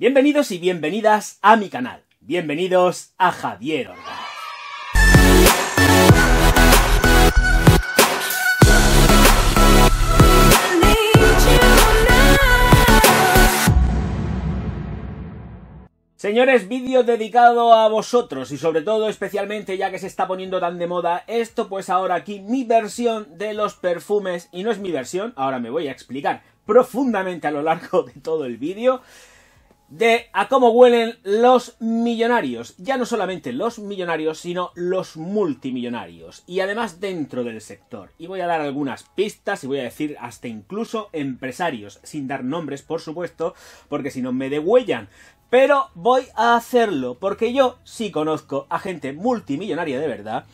Bienvenidos y bienvenidas a mi canal. Bienvenidos a Javier Orgaz. Señores, vídeo dedicado a vosotros y sobre todo especialmente ya que se está poniendo tan de moda esto, pues ahora aquí mi versión de los perfumes, y no es mi versión, ahora me voy a explicar profundamente a lo largo de todo el vídeo, de a cómo huelen los millonarios. Ya no solamente los millonarios, sino los multimillonarios. Y además dentro del sector. Y voy a dar algunas pistas y voy a decir hasta incluso empresarios, sin dar nombres, por supuesto, porque si no me degüellan. Pero voy a hacerlo, porque yo sí conozco a gente multimillonaria de verdad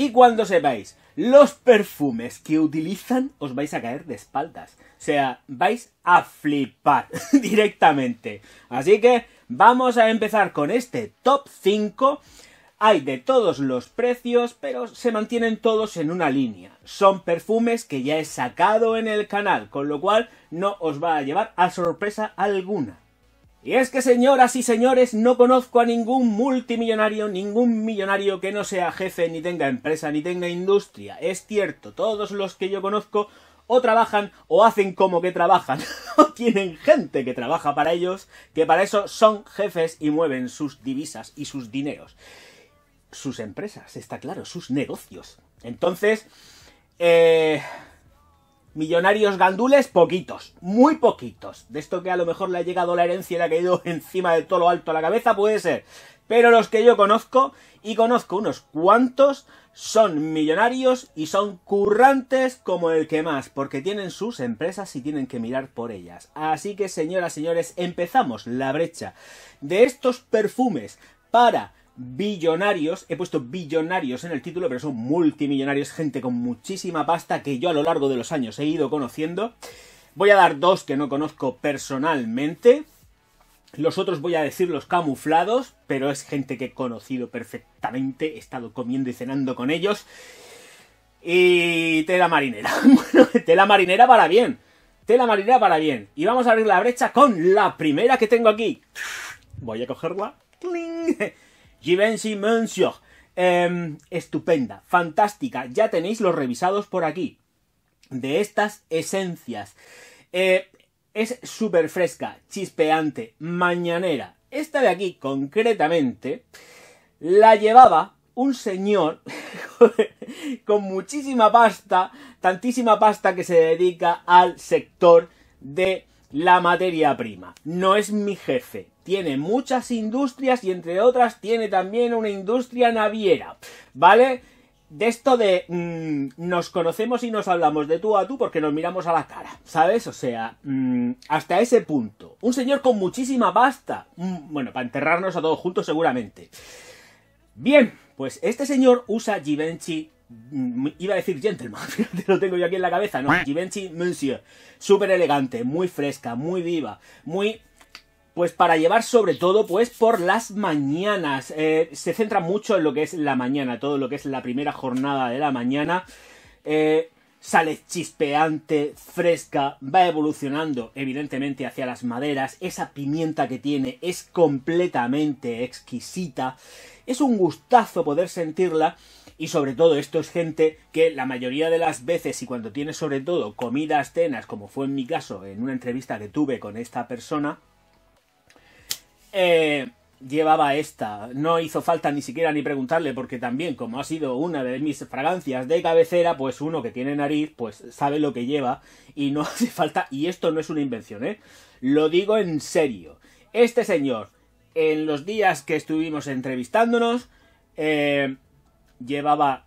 y cuando sepáis los perfumes que utilizan, os vais a caer de espaldas. O sea, vais a flipar directamente. Así que vamos a empezar con este top 5. Hay de todos los precios, pero se mantienen todos en una línea. Son perfumes que ya he sacado en el canal, con lo cual no os va a llevar a sorpresa alguna. Y es que, señoras y señores, no conozco a ningún multimillonario, ningún millonario que no sea jefe, ni tenga empresa, ni tenga industria. Es cierto, todos los que yo conozco o trabajan o hacen como que trabajan, o tienen gente que trabaja para ellos, que para eso son jefes y mueven sus divisas y sus dineros. Sus empresas, está claro, sus negocios. Entonces, eh, millonarios gandules, poquitos, muy poquitos. De esto que a lo mejor le ha llegado la herencia y le ha caído encima de todo lo alto a la cabeza, puede ser. Pero los que yo conozco, y conozco unos cuantos, son millonarios y son currantes como el que más, porque tienen sus empresas y tienen que mirar por ellas. Así que, señoras, señores, empezamos la brecha de estos perfumes para billonarios, he puesto billonarios en el título, pero son multimillonarios, gente con muchísima pasta que yo a lo largo de los años he ido conociendo. Voy a dar dos que no conozco personalmente. Los otros voy a decir los camuflados, pero es gente que he conocido perfectamente, he estado comiendo y cenando con ellos. Y tela marinera. Bueno, tela marinera para bien. Tela marinera para bien. Y vamos a abrir la brecha con la primera que tengo aquí. Voy a cogerla. Givenchy Monsieur. Em, estupenda, fantástica. Ya tenéis los revisados por aquí. De estas esencias. Eh, es súper fresca, chispeante, mañanera. Esta de aquí, concretamente, la llevaba un señor con muchísima pasta, tantísima pasta que se dedica al sector de la materia prima. No es mi jefe, tiene muchas industrias y entre otras tiene también una industria naviera, ¿vale? de esto de mm, nos conocemos y nos hablamos de tú a tú porque nos miramos a la cara, ¿sabes? O sea, mm, hasta ese punto. Un señor con muchísima pasta. Mm, bueno, para enterrarnos a todos juntos seguramente. Bien, pues este señor usa Givenchy... Iba a decir gentleman, fíjate, lo tengo yo aquí en la cabeza, ¿no? Givenchy Monsieur. Súper elegante, muy fresca, muy viva, muy pues para llevar sobre todo, pues por las mañanas. Eh, se centra mucho en lo que es la mañana, todo lo que es la primera jornada de la mañana. Eh, sale chispeante, fresca, va evolucionando evidentemente hacia las maderas, esa pimienta que tiene es completamente exquisita, es un gustazo poder sentirla y sobre todo esto es gente que la mayoría de las veces y cuando tiene sobre todo comidas, tenas como fue en mi caso en una entrevista que tuve con esta persona, eh, llevaba esta. No hizo falta ni siquiera ni preguntarle, porque también, como ha sido una de mis fragancias de cabecera, pues uno que tiene nariz, pues sabe lo que lleva y no hace falta. Y esto no es una invención, ¿eh? Lo digo en serio. Este señor, en los días que estuvimos entrevistándonos, eh, llevaba.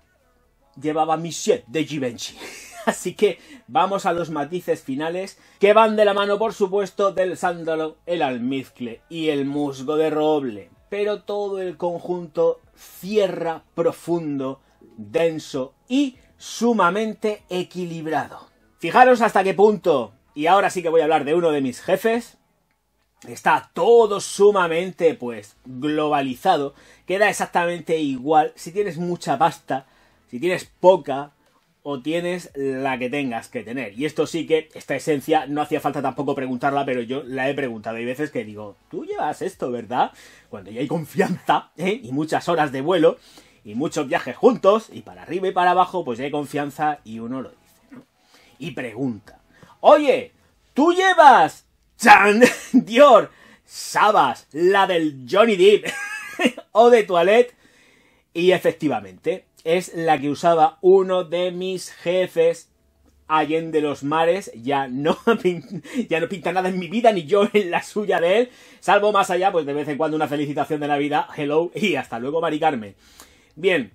Llevaba mi set de Givenchy. Así que vamos a los matices finales, que van de la mano, por supuesto, del sándalo, el almizcle y el musgo de roble. Pero todo el conjunto cierra profundo, denso y sumamente equilibrado. Fijaros hasta qué punto, y ahora sí que voy a hablar de uno de mis jefes, está todo sumamente pues globalizado, queda exactamente igual si tienes mucha pasta, si tienes poca, o tienes la que tengas que tener. Y esto sí que, esta esencia, no hacía falta tampoco preguntarla, pero yo la he preguntado. Hay veces que digo, tú llevas esto, ¿verdad? Cuando ya hay confianza, ¿eh? Y muchas horas de vuelo, y muchos viajes juntos, y para arriba y para abajo, pues ya hay confianza y uno lo dice, Y pregunta, oye, tú llevas Chan Dior, Sabas, la del Johnny Depp, o de Toilette. Y efectivamente, es la que usaba uno de mis jefes de los mares, ya no, ya no pinta nada en mi vida, ni yo en la suya de él, salvo más allá, pues de vez en cuando una felicitación de Navidad, hello, y hasta luego, maricarme. Bien,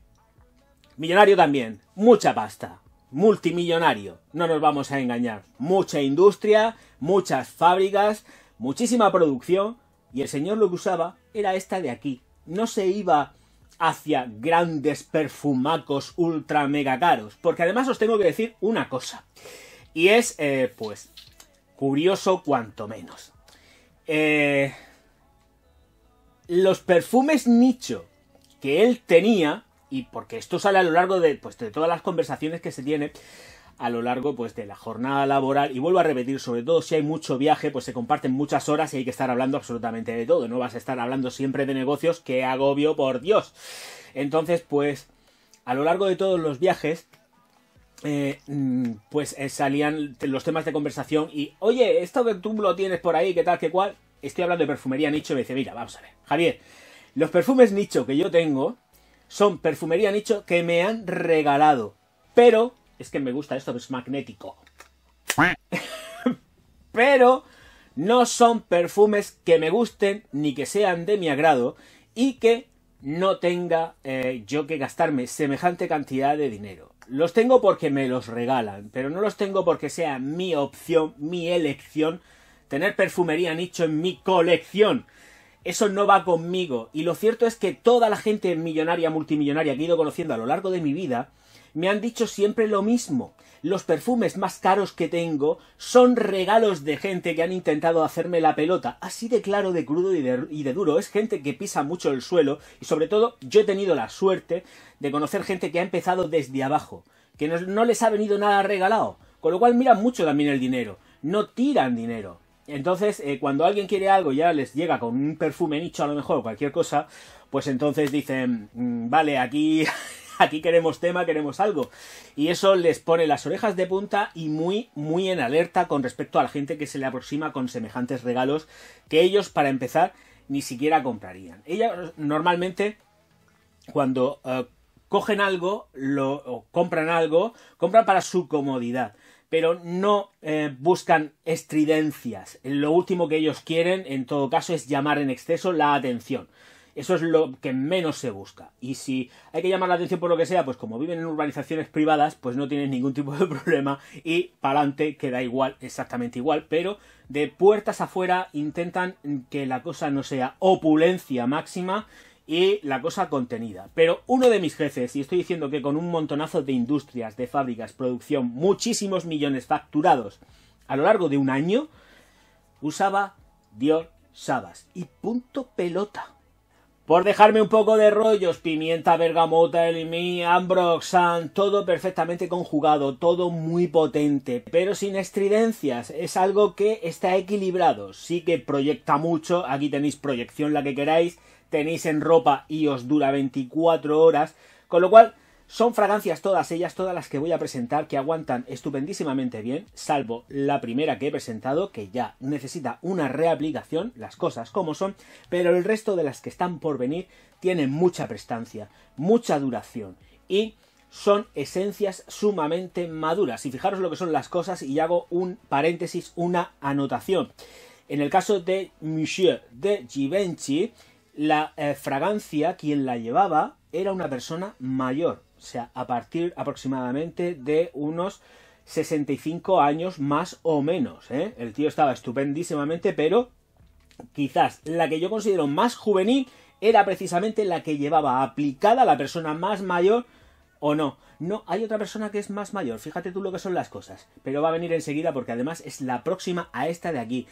millonario también, mucha pasta, multimillonario, no nos vamos a engañar, mucha industria, muchas fábricas, muchísima producción, y el señor lo que usaba era esta de aquí, no se iba hacia grandes perfumacos ultra mega caros. Porque además os tengo que decir una cosa. Y es, eh, pues, curioso cuanto menos. Eh, los perfumes nicho que él tenía, y porque esto sale a lo largo de, pues, de todas las conversaciones que se tiene, a lo largo pues de la jornada laboral y vuelvo a repetir sobre todo si hay mucho viaje pues se comparten muchas horas y hay que estar hablando absolutamente de todo no vas a estar hablando siempre de negocios que agobio por Dios entonces pues a lo largo de todos los viajes eh, mm, pues eh, salían los temas de conversación y oye esto que tú lo tienes por ahí qué tal qué cual estoy hablando de perfumería nicho y me dice mira vamos a ver Javier los perfumes nicho que yo tengo son perfumería nicho que me han regalado pero es que me gusta esto, es magnético. Pero no son perfumes que me gusten ni que sean de mi agrado y que no tenga eh, yo que gastarme semejante cantidad de dinero. Los tengo porque me los regalan, pero no los tengo porque sea mi opción, mi elección, tener perfumería nicho en mi colección. Eso no va conmigo. Y lo cierto es que toda la gente millonaria, multimillonaria que he ido conociendo a lo largo de mi vida, me han dicho siempre lo mismo. Los perfumes más caros que tengo son regalos de gente que han intentado hacerme la pelota. Así de claro, de crudo y de, duro. Es gente que pisa mucho el suelo y sobre todo yo he tenido la suerte de conocer gente que ha empezado desde abajo, que no, les ha venido nada regalado. Con lo cual miran mucho también el dinero. No tiran dinero. Entonces, eh, cuando alguien quiere algo, ya les llega con un perfume nicho a lo mejor, cualquier cosa, pues entonces dicen, mm, vale, aquí aquí queremos tema, queremos algo. Y eso les pone las orejas de punta y muy, muy en alerta con respecto a la gente que se le aproxima con semejantes regalos que ellos, para empezar, ni siquiera comprarían. Ellos normalmente, cuando eh, cogen algo, lo, o compran algo, compran para su comodidad pero no eh, buscan estridencias. Lo último que ellos quieren, en todo caso, es llamar en exceso la atención. Eso es lo que menos se busca. Y si hay que llamar la atención por lo que sea, pues como viven en urbanizaciones privadas, pues no tienen ningún tipo de problema y para adelante queda igual, exactamente igual, pero de puertas afuera intentan que la cosa no sea opulencia máxima y la cosa contenida. Pero uno de mis jefes, y estoy diciendo que con un montonazo de industrias, de fábricas, producción, muchísimos millones facturados a lo largo de un año, usaba Dior Sabas. Y punto pelota por dejarme un poco de rollos, pimienta, bergamota, mi, ambroxan, todo perfectamente conjugado, todo muy potente, pero sin estridencias, es algo que está equilibrado, sí que proyecta mucho, aquí tenéis proyección la que queráis, tenéis en ropa y os dura 24 horas, con lo cual son fragancias todas ellas, todas las que voy a presentar, que aguantan estupendísimamente bien, salvo la primera que he presentado, que ya necesita una reaplicación, las cosas como son, pero el resto de las que están por venir tienen mucha prestancia, mucha duración y son esencias sumamente maduras. Y fijaros lo que son las cosas y hago un paréntesis, una anotación. En el caso de Monsieur de Givenchy, la eh, fragancia, quien la llevaba, era una persona mayor, o sea, a partir aproximadamente de unos 65 años más o menos. ¿eh? El tío estaba estupendísimamente, pero quizás la que yo considero más juvenil era precisamente la que llevaba aplicada la persona más mayor o no. No, hay otra persona que es más mayor, fíjate tú lo que son las cosas, pero va a venir enseguida porque además es la próxima a esta de aquí.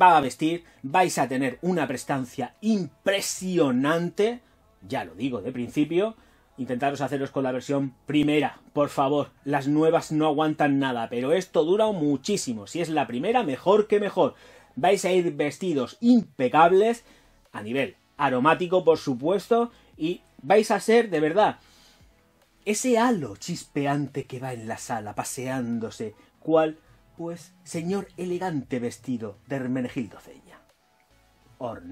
Va a vestir, vais a tener una prestancia impresionante, ya lo digo de principio, Intentaros haceros con la versión primera, por favor. Las nuevas no aguantan nada, pero esto dura muchísimo. Si es la primera, mejor que mejor. Vais a ir vestidos impecables, a nivel aromático, por supuesto, y vais a ser, de verdad, ese halo chispeante que va en la sala, paseándose, cual, pues, señor elegante vestido de Hermenegildo Ceña. Or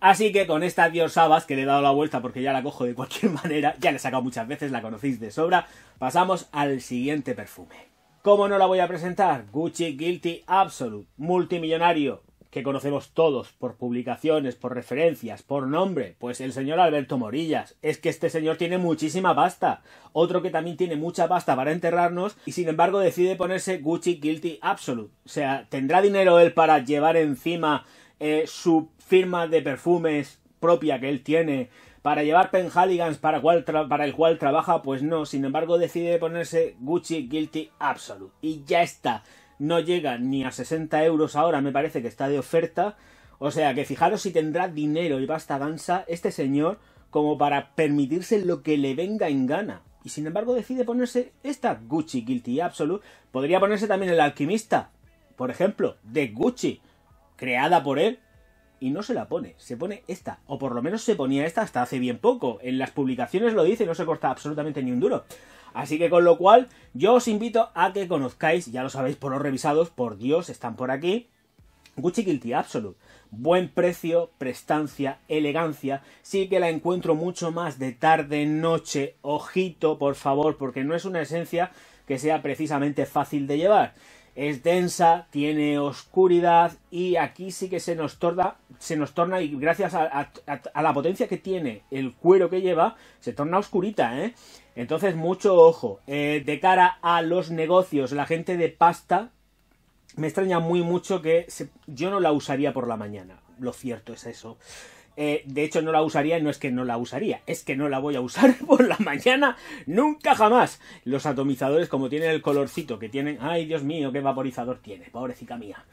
Así que con esta Dios que le he dado la vuelta porque ya la cojo de cualquier manera, ya la he sacado muchas veces, la conocéis de sobra, pasamos al siguiente perfume. ¿Cómo no la voy a presentar? Gucci Guilty Absolute, multimillonario, que conocemos todos por publicaciones, por referencias, por nombre, pues el señor Alberto Morillas. Es que este señor tiene muchísima pasta. Otro que también tiene mucha pasta para enterrarnos y sin embargo decide ponerse Gucci Guilty Absolute. O sea, ¿tendrá dinero él para llevar encima eh, su firma de perfumes propia que él tiene, para llevar Penhaligans para, para el cual trabaja, pues no, sin embargo decide ponerse Gucci Guilty Absolute. Y ya está, no llega ni a 60 euros ahora, me parece que está de oferta. O sea que fijaros si tendrá dinero y basta danza este señor como para permitirse lo que le venga en gana. Y sin embargo decide ponerse esta Gucci Guilty Absolute. Podría ponerse también el alquimista, por ejemplo, de Gucci creada por él, y no se la pone, se pone esta, o por lo menos se ponía esta hasta hace bien poco. En las publicaciones lo dice no se corta absolutamente ni un duro. Así que con lo cual, yo os invito a que conozcáis, ya lo sabéis por los revisados, por Dios, están por aquí. Gucci Guilty Absolute. Buen precio, prestancia, elegancia. Sí que la encuentro mucho más de tarde, noche. Ojito, por favor, porque no es una esencia que sea precisamente fácil de llevar es densa, tiene oscuridad y aquí sí que se nos torna, se nos torna y gracias a, la potencia que tiene el cuero que lleva, se torna oscurita, ¿eh? Entonces, mucho ojo. Eh, de cara a los negocios, la gente de pasta, me extraña muy mucho que yo no la usaría por la mañana. Lo cierto es eso. Eh, de hecho, no la usaría, no es que no la usaría, es que no la voy a usar por la mañana, nunca jamás. Los atomizadores, como tienen el colorcito que tienen, ay Dios mío, qué vaporizador tiene, pobrecita mía.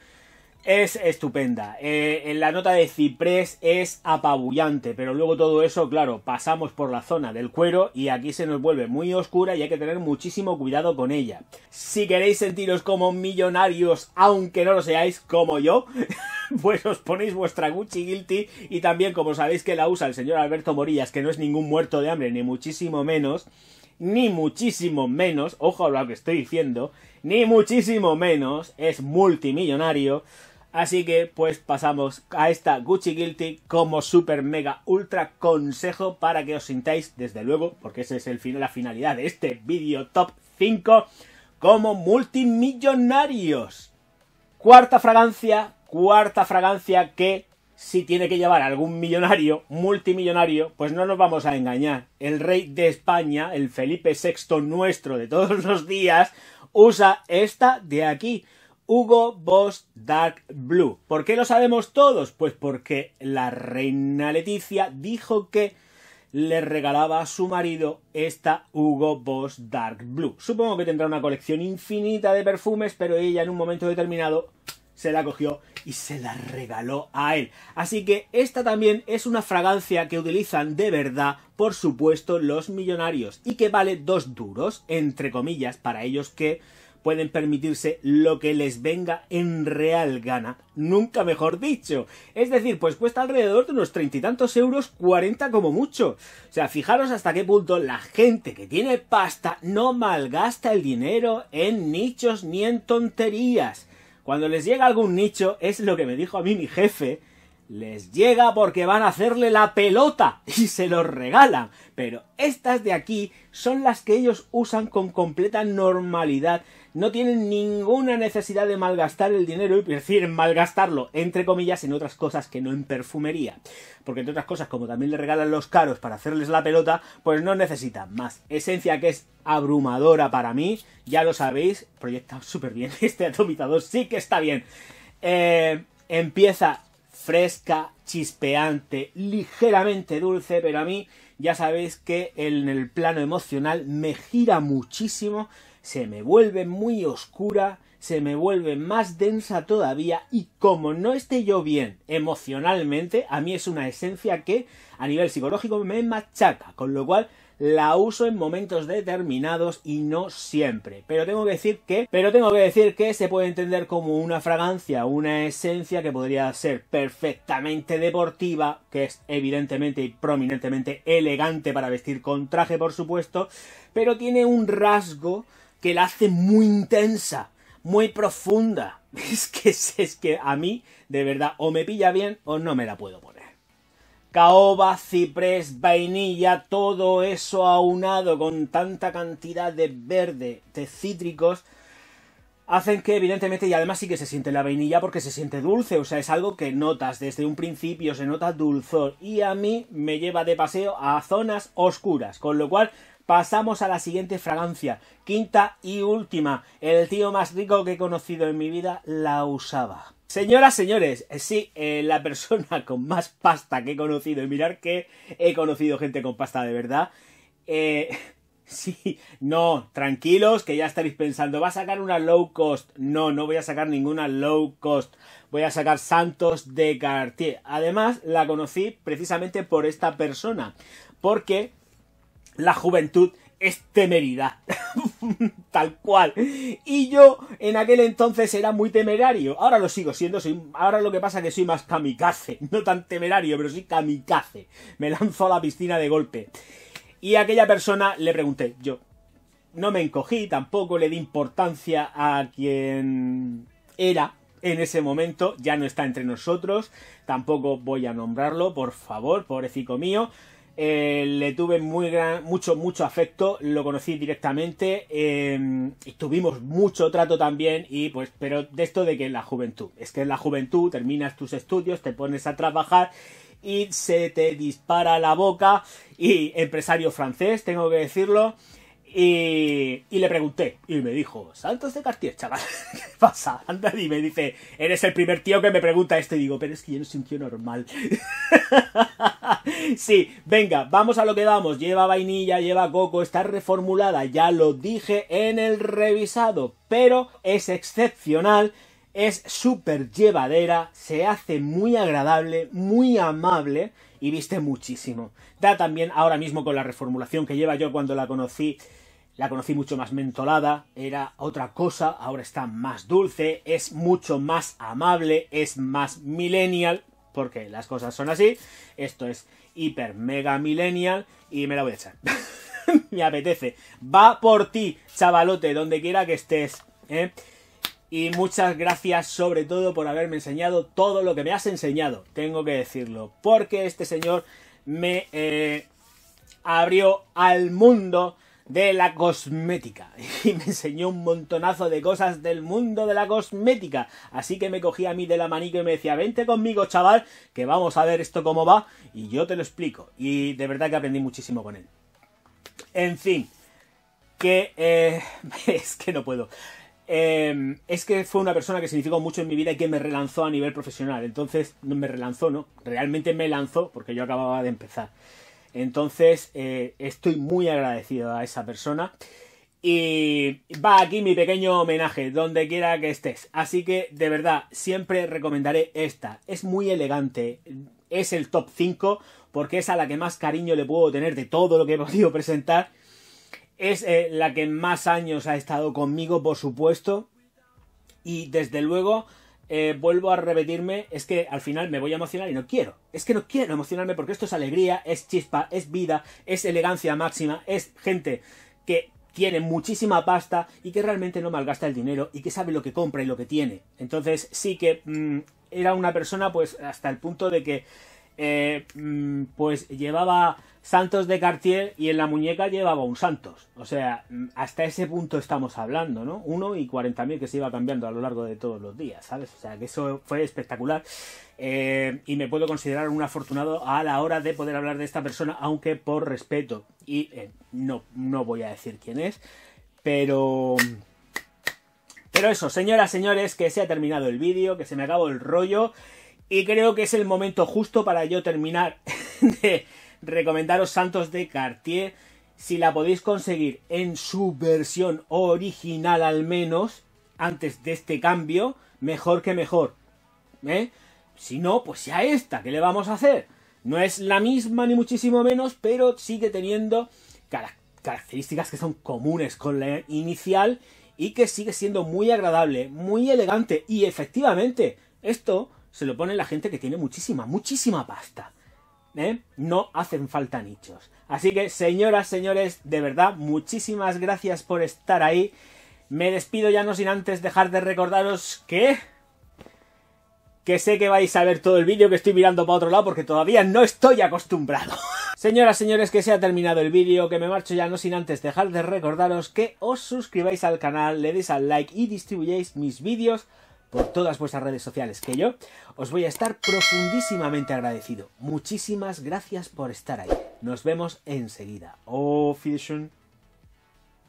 Es estupenda. Eh, en la nota de ciprés es apabullante, pero luego todo eso, claro, pasamos por la zona del cuero y aquí se nos vuelve muy oscura y hay que tener muchísimo cuidado con ella. Si queréis sentiros como millonarios, aunque no lo seáis como yo, pues os ponéis vuestra Gucci Guilty y también, como sabéis que la usa el señor Alberto Morillas, que no es ningún muerto de hambre, ni muchísimo menos, ni muchísimo menos, ojo a lo que estoy diciendo, ni muchísimo menos, es multimillonario Así que pues pasamos a esta Gucci Guilty como super mega ultra consejo para que os sintáis desde luego, porque esa es el fin, la finalidad de este vídeo top 5, como multimillonarios. Cuarta fragancia, cuarta fragancia que si tiene que llevar algún millonario, multimillonario, pues no nos vamos a engañar. El rey de España, el Felipe VI nuestro de todos los días, usa esta de aquí Hugo Boss Dark Blue. ¿Por qué lo sabemos todos? Pues porque la reina Leticia dijo que le regalaba a su marido esta Hugo Boss Dark Blue. Supongo que tendrá una colección infinita de perfumes, pero ella en un momento determinado se la cogió y se la regaló a él. Así que esta también es una fragancia que utilizan de verdad, por supuesto, los millonarios y que vale dos duros, entre comillas, para ellos que pueden permitirse lo que les venga en real gana, nunca mejor dicho. Es decir, pues cuesta alrededor de unos treinta y tantos euros, cuarenta como mucho. O sea, fijaros hasta qué punto la gente que tiene pasta no malgasta el dinero en nichos ni en tonterías. Cuando les llega algún nicho, es lo que me dijo a mí mi jefe, les llega porque van a hacerle la pelota y se los regalan. Pero estas de aquí son las que ellos usan con completa normalidad. No tienen ninguna necesidad de malgastar el dinero y prefieren malgastarlo, entre comillas, en otras cosas que no en perfumería. Porque entre otras cosas, como también le regalan los caros para hacerles la pelota, pues no necesitan más. Esencia que es abrumadora para mí, ya lo sabéis, proyecta súper bien. Este atomizador sí que está bien. Eh, empieza fresca, chispeante, ligeramente dulce, pero a mí ya sabéis que en el plano emocional me gira muchísimo, se me vuelve muy oscura, se me vuelve más densa todavía y como no esté yo bien emocionalmente, a mí es una esencia que a nivel psicológico me machaca, con lo cual la uso en momentos determinados y no siempre. Pero tengo que decir que, pero tengo que decir que se puede entender como una fragancia, una esencia que podría ser perfectamente deportiva, que es evidentemente y prominentemente elegante para vestir con traje, por supuesto, pero tiene un rasgo que la hace muy intensa, muy profunda. Es que es, que a mí, de verdad, o me pilla bien o no me la puedo poner caoba, ciprés, vainilla, todo eso aunado con tanta cantidad de verde, de cítricos, hacen que evidentemente, y además sí que se siente la vainilla porque se siente dulce, o sea, es algo que notas desde un principio, se nota dulzor, y a mí me lleva de paseo a zonas oscuras, con lo cual pasamos a la siguiente fragancia, quinta y última, el tío más rico que he conocido en mi vida la usaba. Señoras, señores, eh, sí, eh, la persona con más pasta que he conocido, y mirar que he conocido gente con pasta de verdad, eh, sí, no, tranquilos, que ya estaréis pensando, ¿va a sacar una low cost? No, no voy a sacar ninguna low cost, voy a sacar Santos de Cartier. Además, la conocí precisamente por esta persona, porque la juventud es temeridad. tal cual. Y yo en aquel entonces era muy temerario. Ahora lo sigo siendo, soy, ahora lo que pasa es que soy más kamikaze. No tan temerario, pero sí kamikaze. Me lanzo a la piscina de golpe. Y a aquella persona le pregunté, yo, no me encogí, tampoco le di importancia a quien era en ese momento, ya no está entre nosotros, tampoco voy a nombrarlo, por favor, pobrecico mío, eh, le tuve muy gran, mucho, mucho afecto, lo conocí directamente, eh, em, tuvimos mucho trato también, y pues, pero de esto de que la juventud, es que en la juventud terminas tus estudios, te pones a trabajar y se te dispara la boca, y empresario francés, tengo que decirlo, y, le pregunté, y me dijo, Santos de Cartier, chaval, ¿qué pasa? Anda, y me dice, eres el primer tío que me pregunta esto. Y digo, pero es que yo no soy un tío normal. sí, venga, vamos a lo que vamos. Lleva vainilla, lleva coco, está reformulada, ya lo dije en el revisado, pero es excepcional. Es súper llevadera, se hace muy agradable, muy amable y viste muchísimo. Da también ahora mismo con la reformulación que lleva yo cuando la conocí, la conocí mucho más mentolada, era otra cosa, ahora está más dulce, es mucho más amable, es más millennial, porque las cosas son así. Esto es hiper mega millennial y me la voy a echar. me apetece. Va por ti, chavalote, donde quiera que estés. ¿eh? Y muchas gracias sobre todo por haberme enseñado todo lo que me has enseñado, tengo que decirlo. Porque este señor me eh, abrió al mundo de la cosmética y me enseñó un montonazo de cosas del mundo de la cosmética. Así que me cogí a mí de la manito y me decía, vente conmigo chaval, que vamos a ver esto cómo va y yo te lo explico. Y de verdad que aprendí muchísimo con él. En fin, que eh, es que no puedo. Em, es que fue una persona que significó mucho en mi vida y que me relanzó a nivel profesional. Entonces, no me relanzó, ¿no? Realmente me lanzó porque yo acababa de empezar. Entonces, eh, estoy muy agradecido a esa persona. Y va aquí mi pequeño homenaje, donde quiera que estés. Así que, de verdad, siempre recomendaré esta. Es muy elegante. Es el top 5, porque es a la que más cariño le puedo tener de todo lo que he podido presentar. Es eh, la que más años ha estado conmigo, por supuesto. Y desde luego, eh, vuelvo a repetirme, es que al final me voy a emocionar y no quiero. Es que no quiero emocionarme porque esto es alegría, es chispa, es vida, es elegancia máxima, es gente que tiene muchísima pasta y que realmente no malgasta el dinero y que sabe lo que compra y lo que tiene. Entonces sí que mm, era una persona pues hasta el punto de que eh, mm, pues llevaba Santos de Cartier y en la muñeca llevaba un Santos. O sea, mm, hasta ese punto estamos hablando, ¿no? Uno y mil que se iba cambiando a lo largo de todos los días, ¿sabes? O sea, que eso fue espectacular. Eh, y me puedo considerar un afortunado a la hora de poder hablar de esta persona, aunque por respeto. Y eh, no, no voy a decir quién es, pero... Pero eso, señoras, señores, que se ha terminado el vídeo, que se me acabó el rollo. Y creo que es el momento justo para yo terminar de recomendaros Santos de Cartier. Si la podéis conseguir en su versión original al menos, antes de este cambio, mejor que mejor. ¿Eh? Si no, pues ya esta, ¿qué le vamos a hacer? No es la misma ni muchísimo menos, pero sigue teniendo características que son comunes con la inicial y que sigue siendo muy agradable, muy elegante y efectivamente esto se lo pone la gente que tiene muchísima, muchísima pasta. ¿Eh? No hacen falta nichos. Así que, señoras, señores, de verdad, muchísimas gracias por estar ahí. Me despido ya no sin antes dejar de recordaros que... Que sé que vais a ver todo el vídeo, que estoy mirando para otro lado porque todavía no estoy acostumbrado. Señoras, señores, que se ha terminado el vídeo, que me marcho ya no sin antes dejar de recordaros que os suscribáis al canal, le deis al like y distribuyéis mis vídeos por todas vuestras redes sociales, que yo os voy a estar profundísimamente agradecido. Muchísimas gracias por estar ahí. Nos vemos enseguida. Oh, Fusion.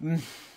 Mm.